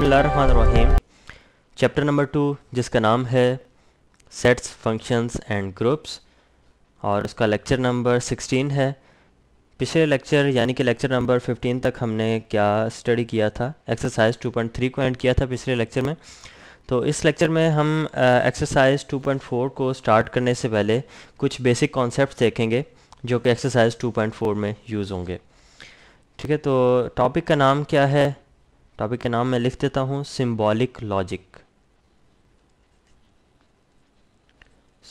बसमीम chapter number two जिसका नाम है सेट्स फंक्शंस एंड ग्रुप्स और उसका लेक्चर नंबर सिक्सटीन है पिछले लेक्चर यानी कि लेक्चर नंबर फिफ्टीन तक हमने क्या स्टडी किया था एक्सरसाइज टू पॉइंट थ्री को एंड किया था पिछले लेक्चर में तो इस लेक्चर में हम एक्सरसाइज टू पॉइंट फोर को स्टार्ट करने से पहले कुछ बेसिक कॉन्सेप्ट देखेंगे जो कि एक्सरसाइज टू पॉइंट फोर में यूज़ होंगे ठीक है तो टॉपिक का नाम क्या है टॉपिक के नाम मैं लिख देता हूँ सिम्बॉलिक लॉजिक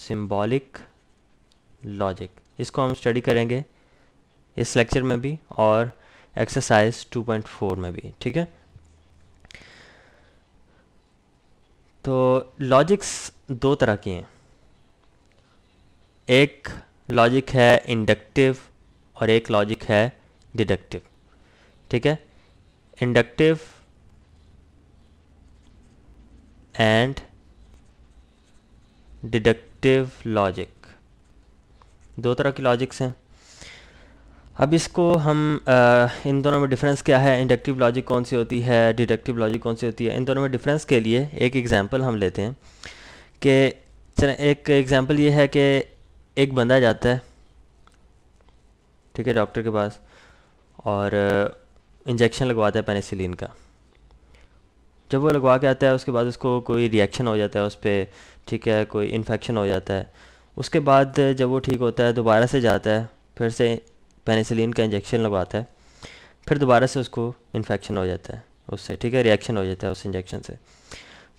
सिम्बॉलिक लॉजिक इसको हम स्टडी करेंगे इस लेक्चर में भी और एक्सरसाइज 2.4 में भी ठीक है तो लॉजिक्स दो तरह की हैं एक लॉजिक है इंडक्टिव और एक लॉजिक है डिडक्टिव ठीक है inductive and डिडक्टिव लॉजिक दो तरह की लॉजिक्स हैं अब इसको हम आ, इन दोनों में डिफरेंस क्या है इंडक्टिव लॉजिक कौन सी होती है डिडक्टिव लॉजिक कौन सी होती है इन दोनों में डिफरेंस के लिए एक एग्जांपल हम लेते हैं कि चलें एक एग्जांपल ये है कि एक बंदा जाता है ठीक है डॉक्टर के पास और इंजेक्शन लगवाता है पेनिसिलिन का जब वो लगवा के आता है उसके बाद उसको कोई रिएक्शन हो जाता है उस पर ठीक है कोई इन्फेक्शन हो जाता है उसके बाद जब वो ठीक होता है दोबारा से जाता है फिर से पेनिसिलिन का इंजेक्शन लगवाता है फिर दोबारा से उसको इन्फेक्शन हो जाता है उससे ठीक है रिएक्शन हो जाता है उस इंजेक्शन से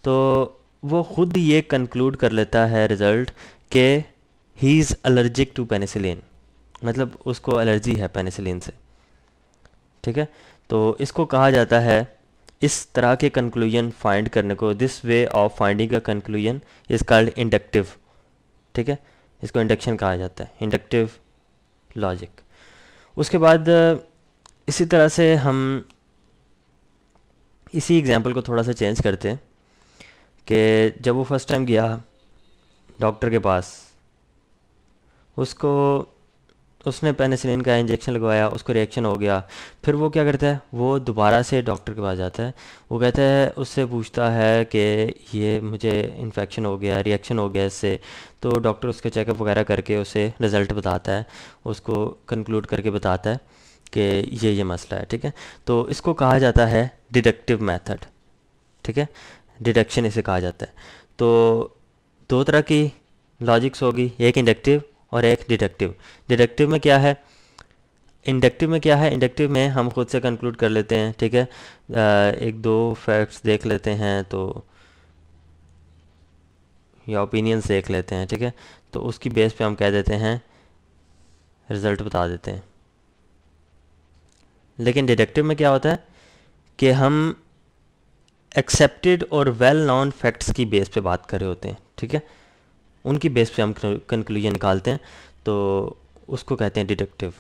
तो वो ख़ुद ये कंक्लूड कर लेता है रिज़ल्ट के ही इज़ अलर्जिक टू पेनिसिलिन मतलब उसको एलर्जी है पेनिसिलिन से ठीक है तो इसको कहा जाता है इस तरह के कंक्लूजन फाइंड करने को दिस वे ऑफ फाइंडिंग का कंक्लूजन इज कॉल्ड इंडक्टिव ठीक है इसको इंडक्शन कहा जाता है इंडक्टिव लॉजिक उसके बाद इसी तरह से हम इसी एग्जाम्पल को थोड़ा सा चेंज करते हैं कि जब वो फर्स्ट टाइम गया डॉक्टर के पास उसको उसने पेनिसिलिन का इंजेक्शन लगवाया उसको रिएक्शन हो गया फिर वो क्या करता है वो दोबारा से डॉक्टर के पास जाता है वो कहता है उससे पूछता है कि ये मुझे इन्फेक्शन हो गया रिएक्शन हो गया इससे तो डॉक्टर उसके चेकअप वगैरह करके उसे रिज़ल्ट बताता है उसको कंक्लूड करके बताता है कि ये ये मसला है ठीक है तो इसको कहा जाता है डिडक्टिव मैथड ठीक है डिडक्शन इसे कहा जाता है तो दो तरह की लॉजिक्स होगी एक इंडक्टिव और एक डिडक्टिव डिडक्टिव में क्या है इंडक्टिव में क्या है इंडक्टिव में हम खुद से कंक्लूड कर लेते हैं ठीक है एक दो फैक्ट्स देख लेते हैं तो या ओपिनियंस देख लेते हैं ठीक है तो उसकी बेस पे हम कह देते हैं रिज़ल्ट बता देते हैं लेकिन डिडक्टिव में क्या होता है कि हम एक्सेप्टेड और वेल नॉन फैक्ट्स की बेस पे बात कर रहे होते हैं ठीक है उनकी बेस पे हम कंक्लूजन निकालते हैं तो उसको कहते हैं डिडक्टिव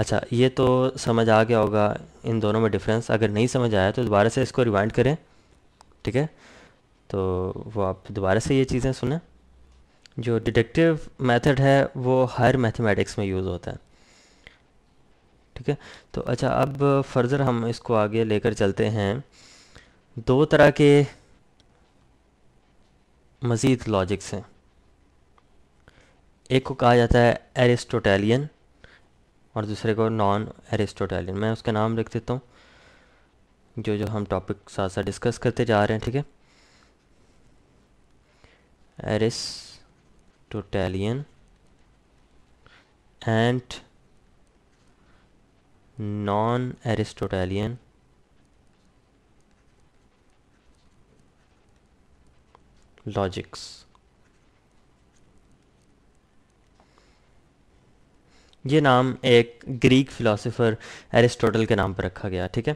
अच्छा ये तो समझ आ गया होगा इन दोनों में डिफरेंस अगर नहीं समझ आया तो दोबारा से इसको रिवाइंड करें ठीक है तो वो आप दोबारा से ये चीज़ें सुने जो डिडक्टिव मेथड है वो हर मैथमेटिक्स में यूज़ होता है ठीक है तो अच्छा अब फर्दर हम इसको आगे लेकर चलते हैं दो तरह के मज़ीद लॉजिक्स हैं एक को कहा जाता है एरिस्टोटेलियन और दूसरे को नॉन एरिस्टोटेलियन मैं उसका नाम लिख देता हूँ जो जो हम टॉपिक साथ साथ डिस्कस करते जा रहे हैं ठीक है Aristotelian and non Aristotelian logics ये नाम एक ग्रीक फिलोसोफर एरिस्टोटल के नाम पर रखा गया ठीक है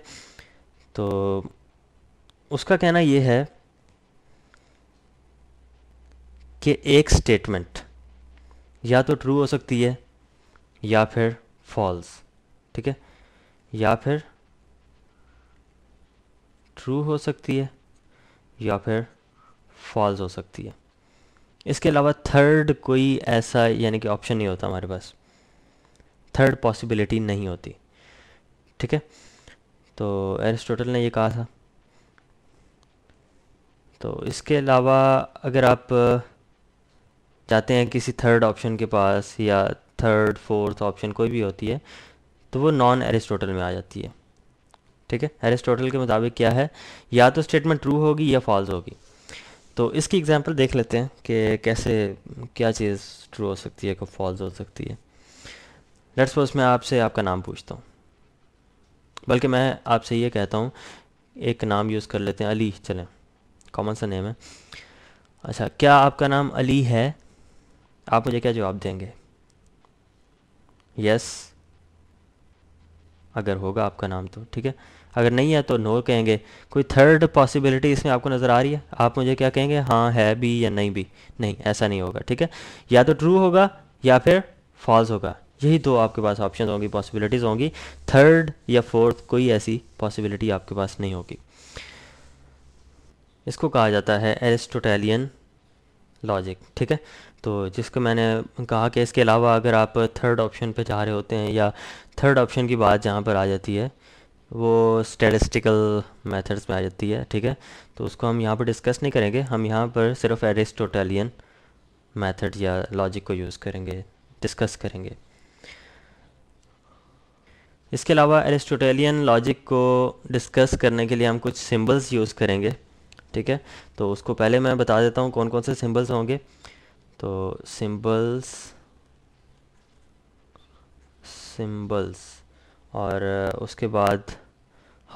तो उसका कहना यह है कि एक स्टेटमेंट या तो ट्रू हो सकती है या फिर फॉल्स ठीक है या फिर ट्रू हो सकती है या फिर फॉल्स हो सकती है इसके अलावा थर्ड कोई ऐसा यानी कि ऑप्शन नहीं होता हमारे पास थर्ड पॉसिबिलिटी नहीं होती ठीक है तो एरिस्टोटल ने ये कहा था तो इसके अलावा अगर आप जाते हैं किसी थर्ड ऑप्शन के पास या थर्ड फोर्थ ऑप्शन कोई भी होती है तो वो नॉन एरिस्टोटल में आ जाती है ठीक है एरिस्टोटल के मुताबिक क्या है या तो स्टेटमेंट ट्रू होगी या फॉल्स होगी तो इसकी एग्जांपल देख लेते हैं कि कैसे क्या चीज़ ट्रू हो सकती है कोई फॉल्स हो सकती है लेट्स सपोज मैं आपसे आपका नाम पूछता हूँ बल्कि मैं आपसे ये कहता हूँ एक नाम यूज़ कर लेते हैं अली चलें कॉमन सा नेम है अच्छा क्या आपका नाम अली है आप मुझे क्या जवाब देंगे यस अगर होगा आपका नाम तो ठीक है अगर नहीं है तो नो कहेंगे कोई थर्ड पॉसिबिलिटी इसमें आपको नज़र आ रही है आप मुझे क्या कहेंगे हाँ है भी या नहीं भी नहीं ऐसा नहीं होगा ठीक है या तो ट्रू होगा या फिर फॉल्स होगा यही दो आपके पास ऑप्शन होंगी पॉसिबिलिटीज़ होंगी थर्ड या फोर्थ कोई ऐसी पॉसिबिलिटी आपके पास नहीं होगी इसको कहा जाता है एरिस्टोटेलियन लॉजिक ठीक है तो जिसको मैंने कहा कि इसके अलावा अगर आप थर्ड ऑप्शन पे जा रहे होते हैं या थर्ड ऑप्शन की बात जहाँ पर आ जाती है वो स्टेटिस्टिकल मेथड्स में आ जाती है ठीक है तो उसको हम यहाँ पर डिस्कस नहीं करेंगे हम यहाँ पर सिर्फ एरिस्टोटेलियन मेथड या लॉजिक को यूज़ करेंगे डिस्कस करेंगे इसके अलावा एरिस्टोटेलियन लॉजिक को डिस्कस करने के लिए हम कुछ सिम्बल्स यूज़ करेंगे ठीक है तो उसको पहले मैं बता देता हूँ कौन कौन से सिम्बल्स होंगे तो सिंबल्स सिंबल्स और उसके बाद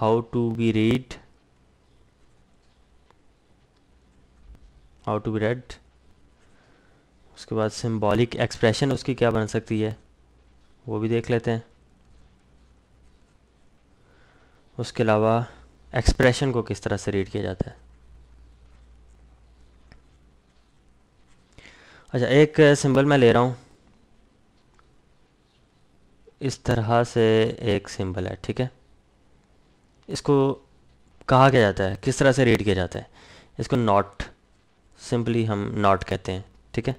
how to be read how to be read उसके बाद सिंबॉलिक एक्सप्रेशन उसकी क्या बन सकती है वो भी देख लेते हैं उसके अलावा एक्सप्रेशन को किस तरह से रीड किया जाता है अच्छा एक सिंबल मैं ले रहा हूँ इस तरह से एक सिंबल है ठीक है इसको कहा क्या जाता है किस तरह से रीड किया जाता है इसको नॉट सिंपली हम नॉट कहते हैं ठीक है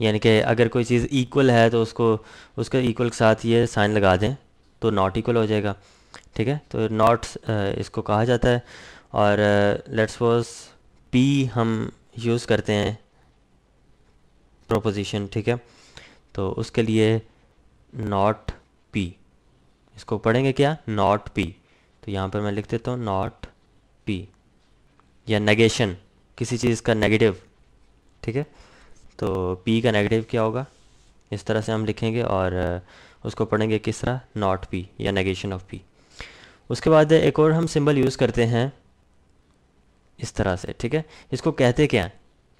यानी कि अगर कोई चीज़ इक्वल है तो उसको उसके इक्वल के साथ ये साइन लगा दें तो नॉट इक्वल हो जाएगा ठीक है तो नॉट इसको कहा जाता है और लेट्स वॉज पी हम यूज़ करते हैं प्रोपोजिशन ठीक है तो उसके लिए नॉट पी इसको पढ़ेंगे क्या नॉट पी तो यहाँ पर मैं लिख देता हूँ नॉट पी या नेगेशन किसी चीज़ का नेगेटिव ठीक है तो पी का नेगेटिव क्या होगा इस तरह से हम लिखेंगे और उसको पढ़ेंगे किस तरह नॉट पी या नेगेशन ऑफ पी उसके बाद एक और हम सिंबल यूज़ करते हैं इस तरह से ठीक है इसको कहते क्या हैं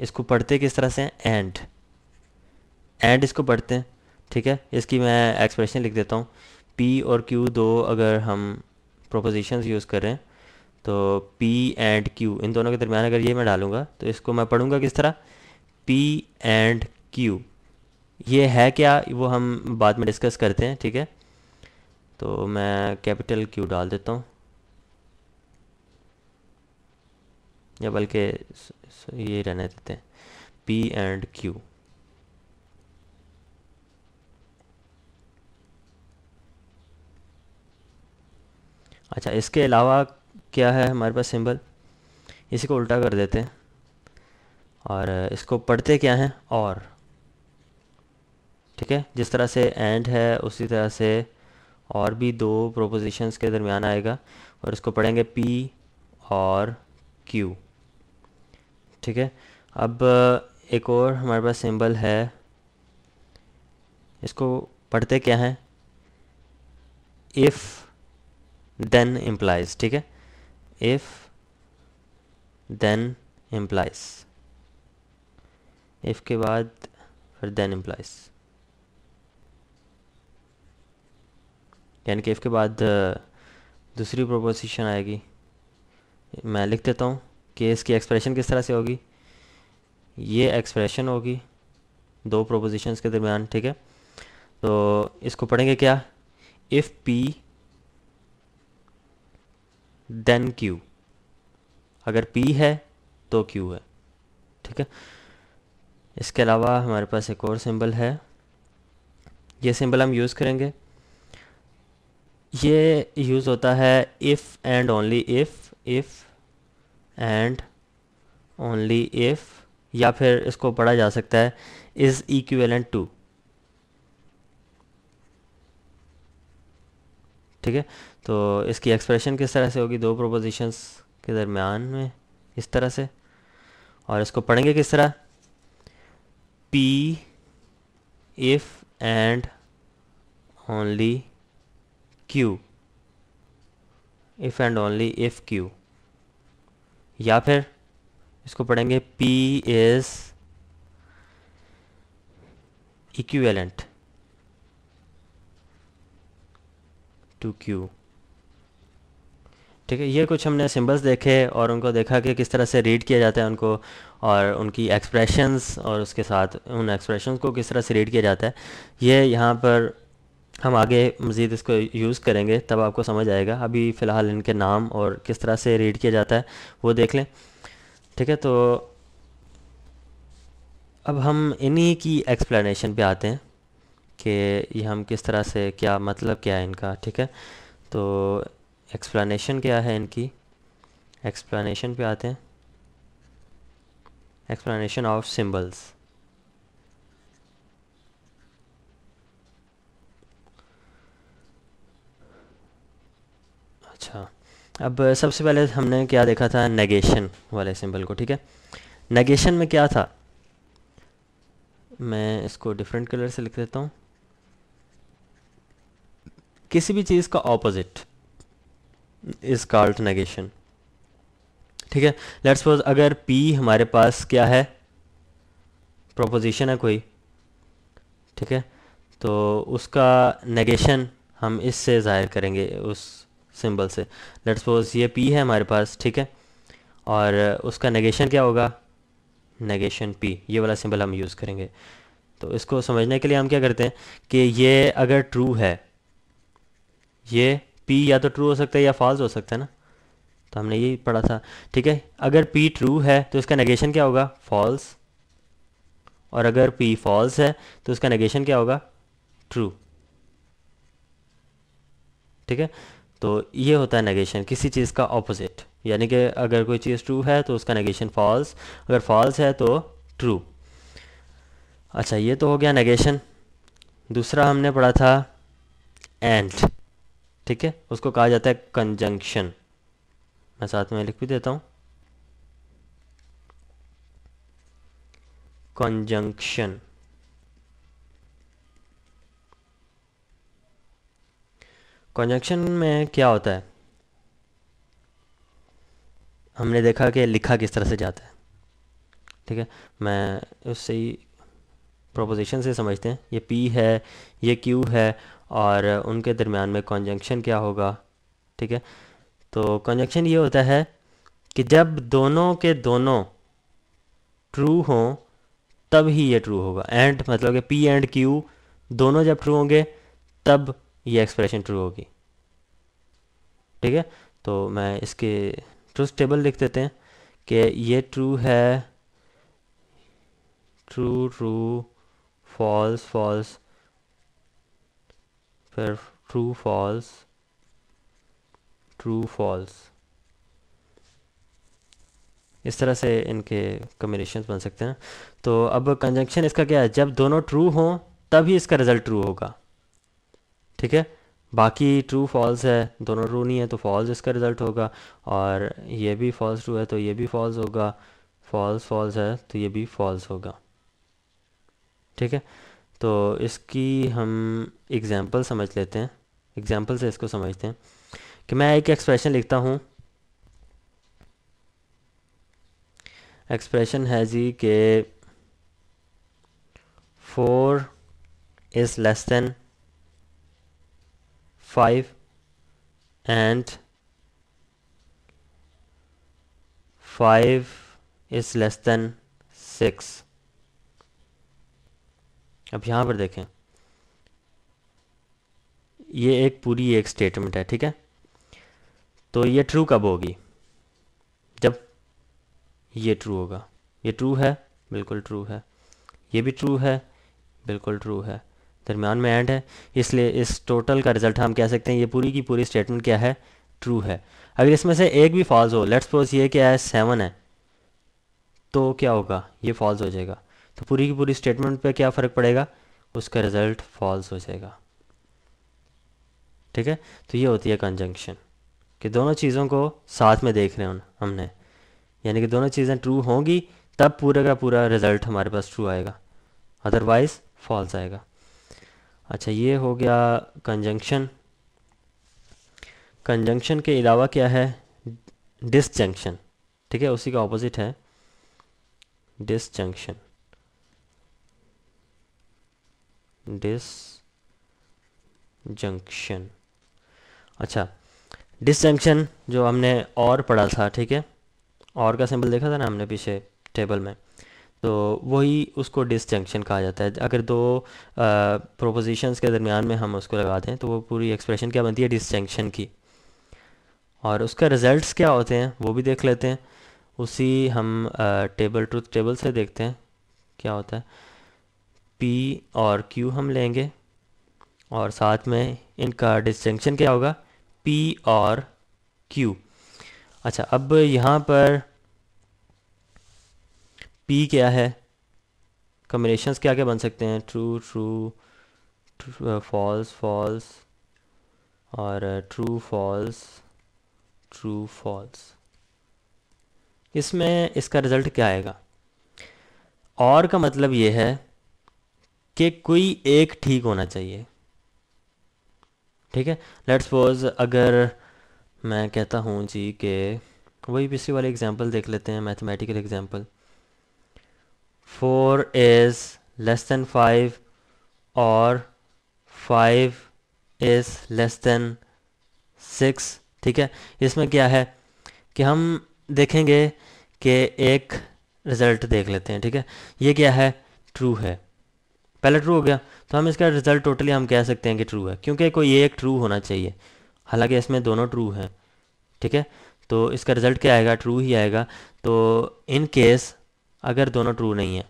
इसको पढ़ते किस तरह से हैं एंड एंड इसको पढ़ते हैं ठीक है इसकी मैं एक्सप्रेशन लिख देता हूँ पी और क्यू दो अगर हम प्रोपोजिशन यूज़ करें तो पी एंड क्यू इन दोनों के दरमियान अगर ये मैं डालूंगा तो इसको मैं पढ़ूंगा किस तरह पी एंड क्यू ये है क्या वो हम बाद में डिस्कस करते हैं ठीक है तो मैं कैपिटल क्यू डाल देता हूँ या बल्कि ये रहने देते हैं पी एंड क्यू अच्छा इसके अलावा क्या है हमारे पास सिंबल इसी को उल्टा कर देते हैं और इसको पढ़ते क्या हैं और ठीक है जिस तरह से एंड है उसी तरह से और भी दो प्रोपोजिशंस के दरमियान आएगा और इसको पढ़ेंगे पी और क्यू ठीक है अब एक और हमारे पास सिंबल है इसको पढ़ते क्या है इफ़ देन एम्प्लाइज ठीक है इफ़ देन एम्प्लाइज इफ़ के बाद फिर देन एम्प्लाइज यानी कि इफ़ के बाद दूसरी प्रोपोजिशन आएगी मैं लिख देता हूँ कि इसकी एक्सप्रेशन किस तरह से होगी ये एक्सप्रेशन होगी दो प्रोपोजिशंस के दरमियान ठीक है तो इसको पढ़ेंगे क्या इफ़ पी देन क्यू अगर पी है तो क्यू है ठीक है इसके अलावा हमारे पास एक और सिंबल है ये सिंबल हम यूज़ करेंगे ये यूज़ होता है if and only if if and only if या फिर इसको पढ़ा जा सकता है इज इक्विवेलेंट टू ठीक है तो इसकी एक्सप्रेशन किस तरह से होगी दो प्रोपोजिशंस के दरमियान में इस तरह से और इसको पढ़ेंगे किस तरह P if and only Q if and only if Q या फिर इसको पढ़ेंगे P is equivalent to Q ठीक है ये कुछ हमने सिंबल्स देखे और उनको देखा कि किस तरह से रीड किया जाता है उनको और उनकी एक्सप्रेशंस और उसके साथ उन एक्सप्रेशंस को किस तरह से रीड किया जाता है ये यहाँ पर हम आगे मज़ीद इसको यूज़ करेंगे तब आपको समझ आएगा अभी फ़िलहाल इनके नाम और किस तरह से रीड किया जाता है वो देख लें ठीक है तो अब हम इन्हीं की एक्सप्लेनेशन पे आते हैं कि ये हम किस तरह से क्या मतलब क्या है इनका ठीक है तो एक्सप्लेनेशन क्या है इनकी एक्सप्लेनेशन पे आते हैं एक्सप्लेनेशन ऑफ सिंबल्स अच्छा अब सबसे पहले हमने क्या देखा था नेगेशन वाले सिंबल को ठीक है नेगेशन में क्या था मैं इसको डिफरेंट कलर से लिख देता हूँ किसी भी चीज़ का ऑपोजिट इज कॉल्ड नेगेशन ठीक है लेट्स सपोज अगर पी हमारे पास क्या है प्रोपोजिशन है कोई ठीक है तो उसका नेगेशन हम इससे ज़ाहिर करेंगे उस सिंबल से लेट सपोज ये पी है हमारे पास ठीक है और उसका नेगेशन क्या होगा नेगेशन पी ये वाला सिंबल हम यूज़ करेंगे तो इसको समझने के लिए हम क्या करते हैं कि ये अगर ट्रू है ये पी या तो ट्रू हो सकता है या फॉल्स हो सकता है ना तो हमने ये पढ़ा था ठीक है अगर पी ट्रू है तो इसका नेगेशन क्या होगा फॉल्स और अगर पी फॉल्स है तो उसका नेगेशन क्या होगा ट्रू ठीक है तो ये होता है नेगेशन किसी चीज़ का ऑपोजिट यानी कि अगर कोई चीज़ ट्रू है तो उसका नेगेशन फॉल्स अगर फॉल्स है तो ट्रू अच्छा ये तो हो गया नेगेशन दूसरा हमने पढ़ा था एंड ठीक है उसको कहा जाता है कंजंक्शन मैं साथ में लिख भी देता हूँ कंजंक्शन कंजक्शन में क्या होता है हमने देखा कि लिखा किस तरह से जाता है ठीक है मैं उससे ही प्रोपोजिशन से समझते हैं ये पी है ये क्यू है और उनके दरमियान में कॉन्जंक्शन क्या होगा ठीक है तो कॉन्जंक्शन ये होता है कि जब दोनों के दोनों ट्रू हों तब ही ये ट्रू होगा एंड मतलब कि पी एंड क्यू दोनों जब ट्रू होंगे तब ये एक्सप्रेशन ट्रू होगी ठीक है तो मैं इसके ट्रूथ टेबल लिख देते हैं कि ये ट्रू है ट्रू ट्रू फॉल्स फॉल्स फिर ट्रू फॉल्स ट्रू फॉल्स इस तरह से इनके कम्बिनेशन बन सकते हैं तो अब कंजंक्शन इसका क्या है जब दोनों ट्रू हों तभी इसका रिजल्ट ट्रू होगा ठीक है बाकी ट्रू फॉल्स है दोनों ट्रू नहीं है तो फॉल्स इसका रिजल्ट होगा और ये भी फॉल्स ट्रू है तो ये भी फॉल्स होगा फॉल्स फॉल्स है तो ये भी फॉल्स होगा ठीक है तो इसकी हम एग्ज़ाम्पल समझ लेते हैं एग्ज़ाम्पल से इसको समझते हैं कि मैं एक एक्सप्रेशन लिखता हूँ एक्सप्रेशन है जी के four is less than five and five is less than six अब यहाँ पर देखें ये एक पूरी एक स्टेटमेंट है ठीक है तो ये ट्रू कब होगी जब ये ट्रू होगा ये ट्रू है बिल्कुल ट्रू है ये भी ट्रू है बिल्कुल ट्रू है दरमियान में एंड है इसलिए इस टोटल का रिजल्ट हम कह सकते हैं ये पूरी की पूरी स्टेटमेंट क्या है ट्रू है अगर इसमें से एक भी फॉल्स हो लेट्स सपोज ये क्या है सेवन है तो क्या होगा ये फॉल्स हो जाएगा तो पूरी की पूरी स्टेटमेंट पे क्या फ़र्क पड़ेगा उसका रिजल्ट फॉल्स हो जाएगा ठीक है तो ये होती है कंजंक्शन कि दोनों चीज़ों को साथ में देख रहे हैं हमने यानी कि दोनों चीज़ें ट्रू होंगी तब पूरा का पूरा रिजल्ट हमारे पास ट्रू आएगा अदरवाइज़ फॉल्स आएगा अच्छा ये हो गया कंजंक्शन कंजंक्शन के अलावा क्या है डिसजंक्शन ठीक है उसी का ऑपोजिट है डिसजंक्शन डिसजंक्शन अच्छा डिसजंक्शन जो हमने और पढ़ा था ठीक है और का सिंबल देखा था ना हमने पीछे टेबल में तो वही उसको डिसजंक्शन कहा जाता है अगर दो प्रोपोजिशंस के दरमियान में हम उसको लगा दें तो वो पूरी एक्सप्रेशन क्या बनती है डिसजंक्शन की और उसका रिज़ल्ट्स क्या होते हैं वो भी देख लेते हैं उसी हम आ, टेबल ट्रुथ टेबल से देखते हैं क्या होता है पी और क्यू हम लेंगे और साथ में इनका डिस्टिंक्शन क्या होगा पी और क्यू अच्छा अब यहाँ पर पी क्या है कम्बिनेशन क्या क्या बन सकते हैं ट्रू ट्रू फॉल्स फॉल्स और ट्रू फॉल्स ट्रू फॉल्स इसमें इसका रिज़ल्ट क्या आएगा और का मतलब ये है कि कोई एक ठीक होना चाहिए ठीक है लेट्स सपोज अगर मैं कहता हूँ जी के वही पिछली वाले एग्जांपल देख लेते हैं mathematical example four is less than five और five is less than six ठीक है इसमें क्या है कि हम देखेंगे कि एक रिज़ल्ट देख लेते हैं ठीक है ये क्या है ट्रू है पहले ट्रू हो गया तो हम इसका रिज़ल्ट टोटली हम कह सकते हैं कि ट्रू है क्योंकि कोई एक ट्रू होना चाहिए हालांकि इसमें दोनों ट्रू हैं ठीक है तो इसका रिज़ल्ट क्या आएगा ट्रू ही आएगा तो इन केस अगर दोनों ट्रू नहीं है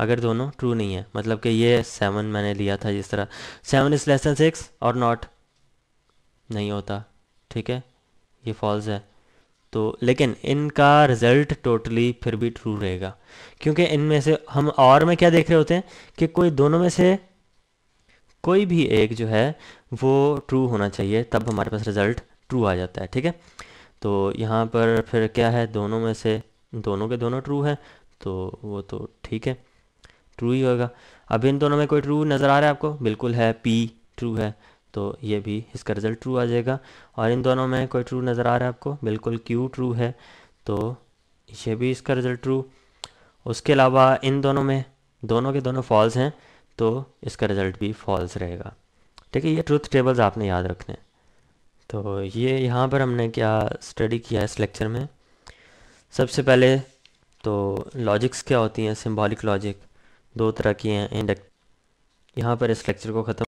अगर दोनों ट्रू नहीं है मतलब कि ये सेवन मैंने लिया था जिस तरह seven is less than six और नॉट नहीं होता ठीक है ये फॉल्स है तो लेकिन इनका रिजल्ट टोटली फिर भी ट्रू रहेगा क्योंकि इनमें से हम और में क्या देख रहे होते हैं कि कोई दोनों में से कोई भी एक जो है वो ट्रू होना चाहिए तब हमारे पास रिजल्ट ट्रू आ जाता है ठीक है तो यहाँ पर फिर क्या है दोनों में से दोनों के दोनों ट्रू है तो वो तो ठीक है ट्रू ही होगा अब इन दोनों में कोई ट्रू नज़र आ रहा है आपको बिल्कुल है पी ट्रू है तो ये भी इसका रिज़ल्ट ट्रू आ जाएगा और इन दोनों में कोई ट्रू नज़र आ रहा है आपको बिल्कुल क्यू ट्रू है तो ये भी इसका रिज़ल्ट ट्रू उसके अलावा इन दोनों में दोनों के दोनों फॉल्स हैं तो इसका रिज़ल्ट भी फॉल्स रहेगा ठीक है ये ट्रूथ टेबल्स आपने याद रखने हैं तो ये यहाँ पर हमने क्या स्टडी किया इस लेक्चर में सबसे पहले तो लॉजिक्स क्या होती हैं सिम्बॉलिक लॉजिक दो तरह की हैं इंडक्ट यहाँ पर इस लेक्चर को ख़त्म